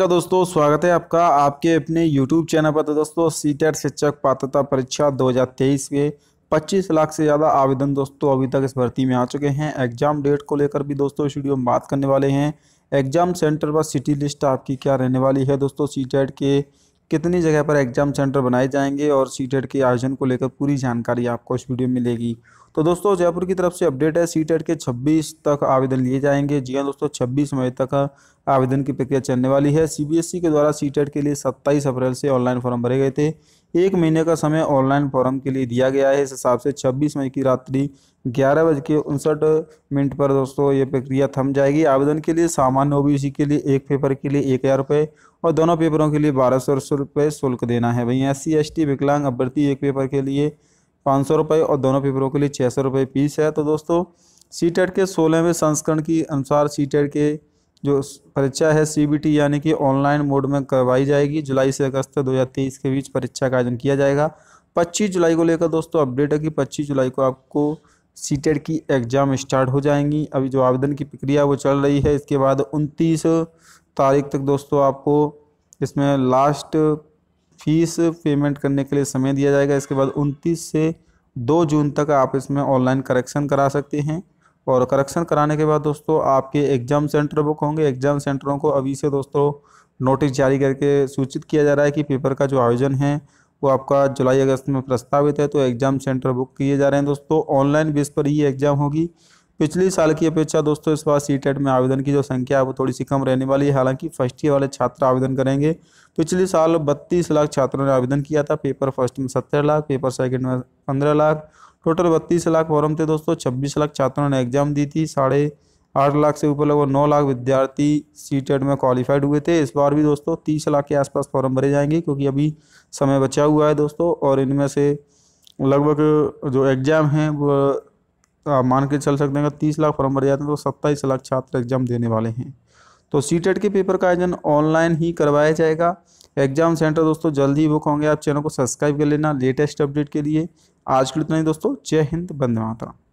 का दोस्तों स्वागत है आपका आपके अपने YouTube चैनल पर तो दोस्तों सीटेट e शिक्षक पात्रता परीक्षा 2023 के 25 लाख से ज़्यादा आवेदन दोस्तों अभी तक इस भर्ती में आ चुके हैं एग्जाम डेट को लेकर भी दोस्तों इस वीडियो में बात करने वाले हैं एग्जाम सेंटर पर सिटी लिस्ट आपकी क्या रहने वाली है दोस्तों सी e के कितनी जगह पर एग्जाम सेंटर बनाए जाएंगे और सी e के आयोजन को लेकर पूरी जानकारी आपको इस वीडियो में मिलेगी तो दोस्तों जयपुर की तरफ से अपडेट है सी के 26 तक आवेदन लिए जाएंगे जी हाँ दोस्तों 26 मई तक आवेदन की प्रक्रिया चलने वाली है सीबीएसई e के द्वारा सी e के लिए सत्ताईस अप्रैल से ऑनलाइन फॉर्म भरे गए थे एक महीने का समय ऑनलाइन फॉर्म के लिए दिया गया है इस हिसाब से छब्बीस मई की रात्रि ग्यारह बज के उनसठ मिनट पर दोस्तों ये प्रक्रिया थम जाएगी आवेदन के लिए सामान्य ओबीसी के लिए एक पेपर के लिए एक हज़ार रुपये और दोनों पेपरों के लिए बारह सौ रुपये शुल्क देना है वहीं एस सी विकलांग अभ्यर्थी एक पेपर के लिए पाँच सौ रुपये और दोनों पेपरों के लिए छः सौ रुपये फीस है तो दोस्तों सी e के सोलहवें संस्करण के अनुसार सी के जो परीक्षा है सीबीटी यानी कि ऑनलाइन मोड में करवाई जाएगी जुलाई से अगस्त दो हज़ार तेईस के बीच परीक्षा का आयोजन किया जाएगा पच्चीस जुलाई को लेकर दोस्तों अपडेट है कि पच्चीस जुलाई को आपको टेट e की एग्ज़ाम स्टार्ट हो जाएंगी अभी जो आवेदन की प्रक्रिया वो चल रही है इसके बाद उनतीस तारीख तक दोस्तों आपको इसमें लास्ट फीस पेमेंट करने के लिए समय दिया जाएगा इसके बाद उनतीस से दो जून तक आप इसमें ऑनलाइन करेक्शन करा सकते हैं और करेक्शन कराने के बाद दोस्तों आपके एग्ज़ाम सेंटर बुक होंगे एग्ज़ाम सेंटरों को अभी से दोस्तों नोटिस जारी करके सूचित किया जा रहा है कि पेपर का जो आयोजन है वो आपका जुलाई अगस्त में प्रस्तावित है तो एग्ज़ाम सेंटर बुक किए जा रहे हैं दोस्तों ऑनलाइन बेस पर ही एग्ज़ाम होगी पिछले साल की अपेक्षा दोस्तों इस बार सी टेट e में आवेदन की जो संख्या है वो थोड़ी सी कम रहने वाली है हालांकि फर्स्ट ईयर वाले छात्र आवेदन करेंगे पिछले साल बत्तीस लाख छात्रों ने आवेदन किया था पेपर फर्स्ट में सत्तर लाख पेपर सेकंड में पंद्रह लाख टोटल बत्तीस लाख फॉरम थे दोस्तों छब्बीस लाख छात्रों ने एग्जाम दी थी साढ़े आठ लाख से ऊपर लगभग नौ लाख विद्यार्थी सी e में क्वालिफाइड हुए थे इस बार भी दोस्तों तीस लाख के आसपास फॉर्म भरे जाएंगे क्योंकि अभी समय बचा हुआ है दोस्तों और इनमें से लगभग जो एग्ज़ाम हैं वो आप मान के चल सकते हैं अगर तीस लाख फॉर्म भर जाते हैं तो सत्ताईस लाख छात्र एग्जाम देने वाले हैं तो सी e के पेपर का आयोजन ऑनलाइन ही करवाया जाएगा एग्जाम सेंटर दोस्तों जल्दी बुक होंगे आप चैनल को सब्सक्राइब कर लेना लेटेस्ट अपडेट के लिए आज के लिए इतना ही दोस्तों जय हिंद बंद माता